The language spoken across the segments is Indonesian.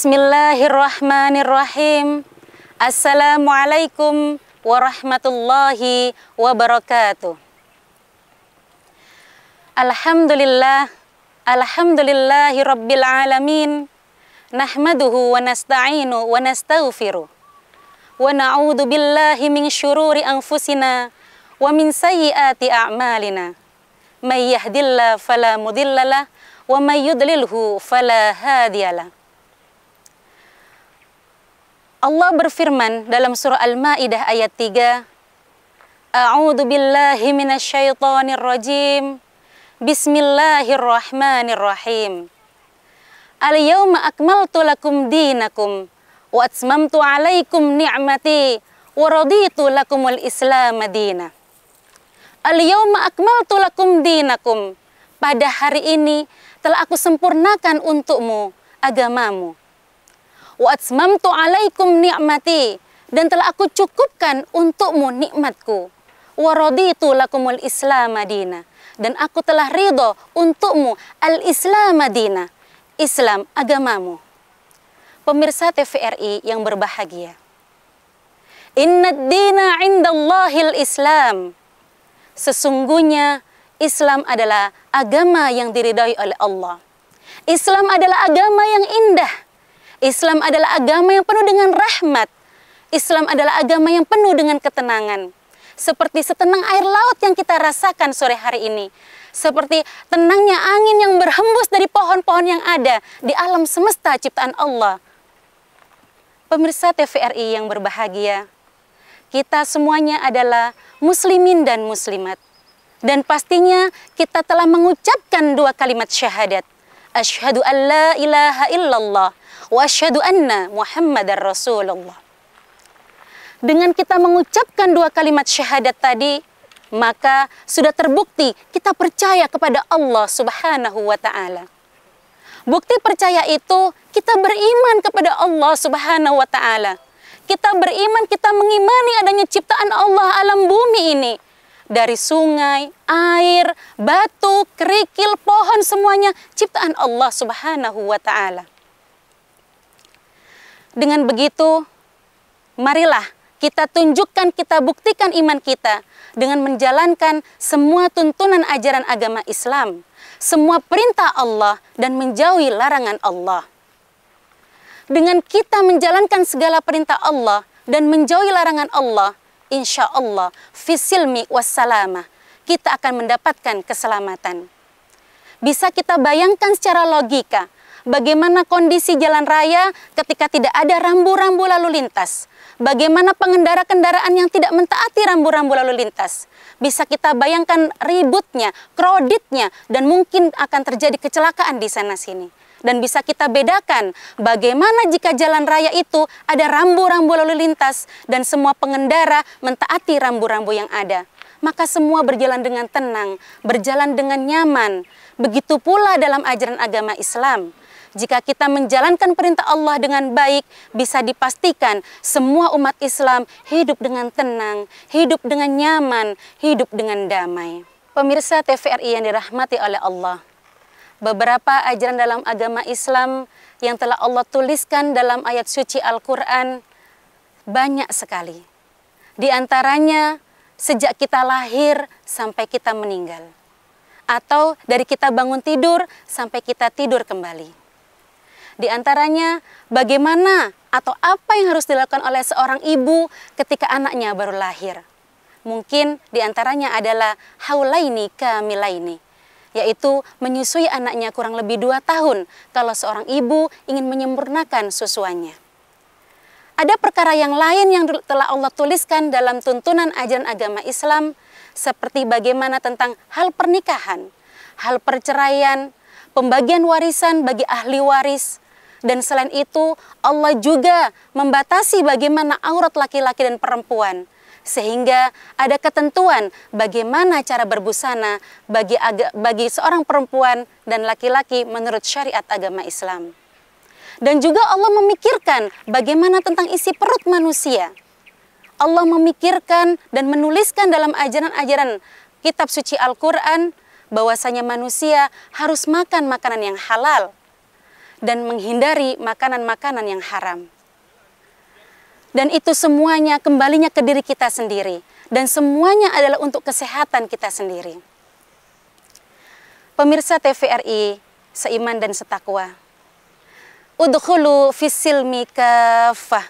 Bismillahirrahmanirrahim. Assalamualaikum warahmatullahi wabarakatuh. Alhamdulillah, alhamdulillahi rabbil alamin. Nahmaduhu wa nasta'inu wa nastaghfiru. Wa na'udzu billahi min syururi anfusina wa min sayyiati a'malina. May yahdillahu fala wa may yudlilhu fala Allah berfirman dalam surah Al-Maidah ayat 3, A'udhu billahi minasyaitanir rajim. Bismillahirrahmanirrahim. Al-yawma akmaltu lakum dinakum wa atsmamtu 'alaikum ni'mati wa raditu lakumul Islam madina. Al-yawma akmaltu lakum dinakum. Pada hari ini telah aku sempurnakan untukmu agamamu wa atmamtu alaikum ni'mati dan telah aku cukupkan untukmu nikmatku wa raditu lakumul islam Madinah dan aku telah ridho untukmu al islam Madinah Islam agamamu pemirsa TVRI yang berbahagia Inna dina indallahil islam Sesungguhnya Islam adalah agama yang diridhai oleh Allah. Islam adalah agama yang indah. Islam adalah agama yang penuh dengan rahmat. Islam adalah agama yang penuh dengan ketenangan. Seperti setenang air laut yang kita rasakan sore hari ini. Seperti tenangnya angin yang berhembus dari pohon-pohon yang ada di alam semesta ciptaan Allah. Pemirsa TVRI yang berbahagia, kita semuanya adalah muslimin dan muslimat. Dan pastinya kita telah mengucapkan dua kalimat syahadat. Ashadu an la ilaha illallah wa anna Muhammadar Rasulullah. Dengan kita mengucapkan dua kalimat syahadat tadi, maka sudah terbukti kita percaya kepada Allah Subhanahu wa taala. Bukti percaya itu kita beriman kepada Allah Subhanahu wa taala. Kita beriman, kita mengimani adanya ciptaan Allah alam bumi ini. Dari sungai, air, batu, kerikil, pohon semuanya ciptaan Allah Subhanahu wa taala. Dengan begitu, marilah kita tunjukkan, kita buktikan iman kita dengan menjalankan semua tuntunan ajaran agama Islam, semua perintah Allah dan menjauhi larangan Allah. Dengan kita menjalankan segala perintah Allah dan menjauhi larangan Allah, insya Allah, fisilmi wassalamah, kita akan mendapatkan keselamatan. Bisa kita bayangkan secara logika, bagaimana kondisi jalan raya ketika tidak ada rambu-rambu lalu lintas, bagaimana pengendara kendaraan yang tidak mentaati rambu-rambu lalu lintas. Bisa kita bayangkan ributnya, kroditnya, dan mungkin akan terjadi kecelakaan di sana-sini dan bisa kita bedakan bagaimana jika jalan raya itu ada rambu-rambu lalu lintas dan semua pengendara mentaati rambu-rambu yang ada. Maka semua berjalan dengan tenang, berjalan dengan nyaman. Begitu pula dalam ajaran agama Islam. Jika kita menjalankan perintah Allah dengan baik, bisa dipastikan semua umat Islam hidup dengan tenang, hidup dengan nyaman, hidup dengan damai. Pemirsa TVRI yang dirahmati oleh Allah, beberapa ajaran dalam agama Islam yang telah Allah tuliskan dalam ayat suci Al-Quran banyak sekali. Di antaranya, sejak kita lahir sampai kita meninggal atau dari kita bangun tidur sampai kita tidur kembali. Di antaranya bagaimana atau apa yang harus dilakukan oleh seorang ibu ketika anaknya baru lahir. Mungkin di antaranya adalah haulaini kamilaini, yaitu menyusui anaknya kurang lebih dua tahun kalau seorang ibu ingin menyempurnakan susuannya. Ada perkara yang lain yang telah Allah tuliskan dalam tuntunan ajaran agama Islam, seperti bagaimana tentang hal pernikahan, hal perceraian, pembagian warisan bagi ahli waris, dan selain itu, Allah juga membatasi bagaimana aurat laki-laki dan perempuan. Sehingga ada ketentuan bagaimana cara berbusana bagi, aga, bagi seorang perempuan dan laki-laki menurut syariat agama Islam. Dan juga Allah memikirkan bagaimana tentang isi perut manusia. Allah memikirkan dan menuliskan dalam ajaran-ajaran kitab suci Al-Quran bahwasanya manusia harus makan makanan yang halal dan menghindari makanan-makanan yang haram. Dan itu semuanya kembalinya ke diri kita sendiri. Dan semuanya adalah untuk kesehatan kita sendiri. Pemirsa TVRI, seiman dan setakwa. Udhulu fisilmi kafah.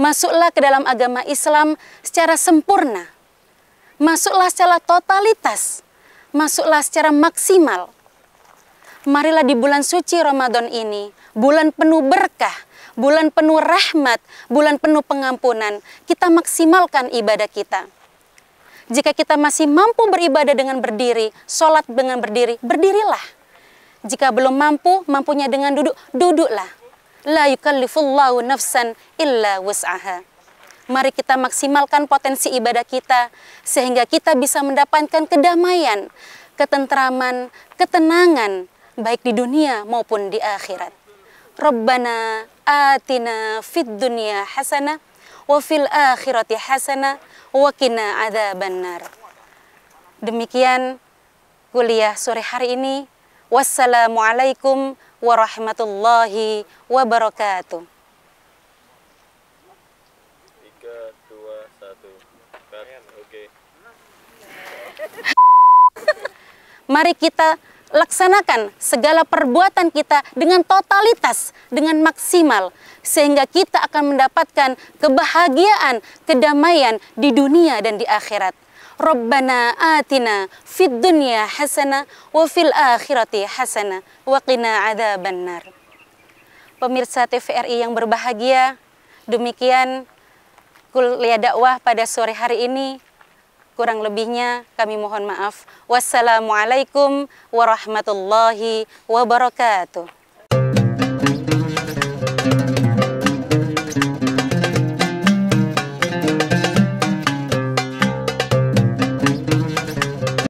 Masuklah ke dalam agama Islam secara sempurna. Masuklah secara totalitas. Masuklah secara maksimal marilah di bulan suci Ramadan ini, bulan penuh berkah, bulan penuh rahmat, bulan penuh pengampunan, kita maksimalkan ibadah kita. Jika kita masih mampu beribadah dengan berdiri, sholat dengan berdiri, berdirilah. Jika belum mampu, mampunya dengan duduk, duduklah. La yukallifullahu nafsan illa wus'aha. Mari kita maksimalkan potensi ibadah kita sehingga kita bisa mendapatkan kedamaian, ketentraman, ketenangan baik di dunia maupun di akhirat. Rabbana atina fid dunya hasana, wa fil akhirati hasana, wa qina adzabannar. Demikian kuliah sore hari ini. Wassalamualaikum warahmatullahi wabarakatuh. Mari kita laksanakan segala perbuatan kita dengan totalitas, dengan maksimal, sehingga kita akan mendapatkan kebahagiaan, kedamaian di dunia dan di akhirat. Rabbana atina fid dunya hasana wa fil akhirati hasana wa qina adzaban nar. Pemirsa TVRI yang berbahagia, demikian kuliah dakwah pada sore hari ini. Kurang lebihnya kami mohon maaf. Wassalamualaikum warahmatullahi wabarakatuh.